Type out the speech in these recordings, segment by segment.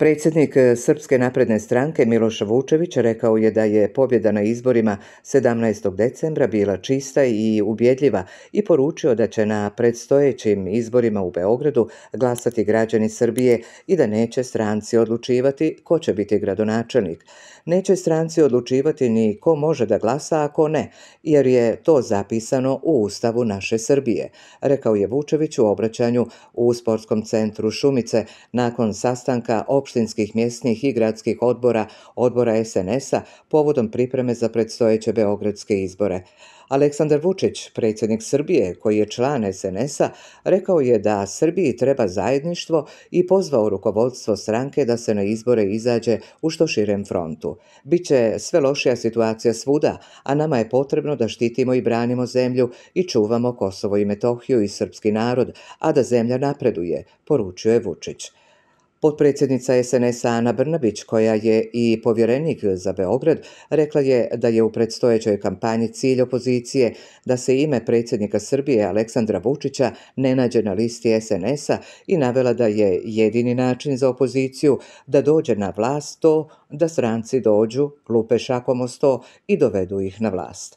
Predsjednik e, Srpske napredne stranke Miloš Vučević rekao je da je pobjeda na izborima 17. decembra bila čista i ubjedljiva i poručio da će na predstojećim izborima u Beogradu glasati građani Srbije i da neće stranci odlučivati ko će biti gradonačelnik. Neće stranci odlučivati ni ko može da glasa, ako ne, jer je to zapisano u Ustavu naše Srbije, rekao je Vučević u obraćanju u Sportskom centru Šumice nakon sastanka opštine opštinskih, mjesnih i gradskih odbora, odbora SNS-a povodom pripreme za predstojeće beogradske izbore. Aleksandar Vučić, predsjednik Srbije koji je član SNS-a, rekao je da Srbiji treba zajedništvo i pozvao rukovodstvo stranke da se na izbore izađe u što širem frontu. Biće sve lošija situacija svuda, a nama je potrebno da štitimo i branimo zemlju i čuvamo Kosovo i Metohiju i srpski narod, a da zemlja napreduje, poručuje je Vučić. Potpredsjednica SNS-a Ana Brnabić, koja je i povjerenik za Beograd, rekla je da je u predstojećoj kampanji cilj opozicije da se ime predsjednika Srbije Aleksandra Vučića ne nađe na listi SNS-a i navela da je jedini način za opoziciju da dođe na vlast to da stranci dođu, lupe šakom o sto i dovedu ih na vlast.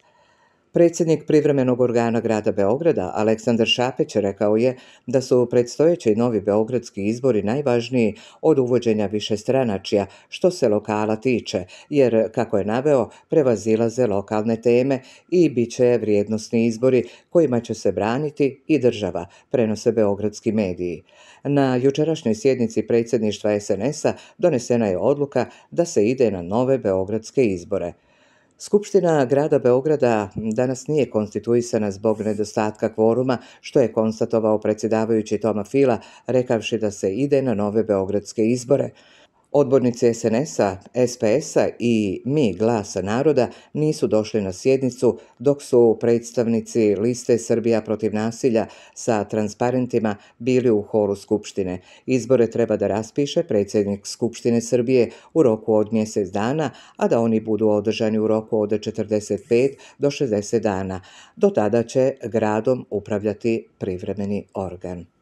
Predsjednik privremenog organa grada Beograda Aleksandar Šapić rekao je da su predstojeći novi beogradski izbori najvažniji od uvođenja više stranačija što se lokala tiče, jer kako je naveo prevazilaze lokalne teme i bit će vrijednosni izbori kojima će se braniti i država, prenose beogradski mediji. Na jučerašnjoj sjednici predsjedništva SNS-a donesena je odluka da se ide na nove beogradske izbore. Skupština grada Beograda danas nije konstituisana zbog nedostatka kvoruma, što je konstatovao predsjedavajući Toma Fila, rekavši da se ide na nove beogradske izbore. Odbornici SNS-a, SPS-a i Mi glasa naroda nisu došli na sjednicu dok su predstavnici liste Srbija protiv nasilja sa transparentima bili u holu Skupštine. Izbore treba da raspiše predsjednik Skupštine Srbije u roku od mjesec dana, a da oni budu održani u roku od 45 do 60 dana. Do tada će gradom upravljati privremeni organ.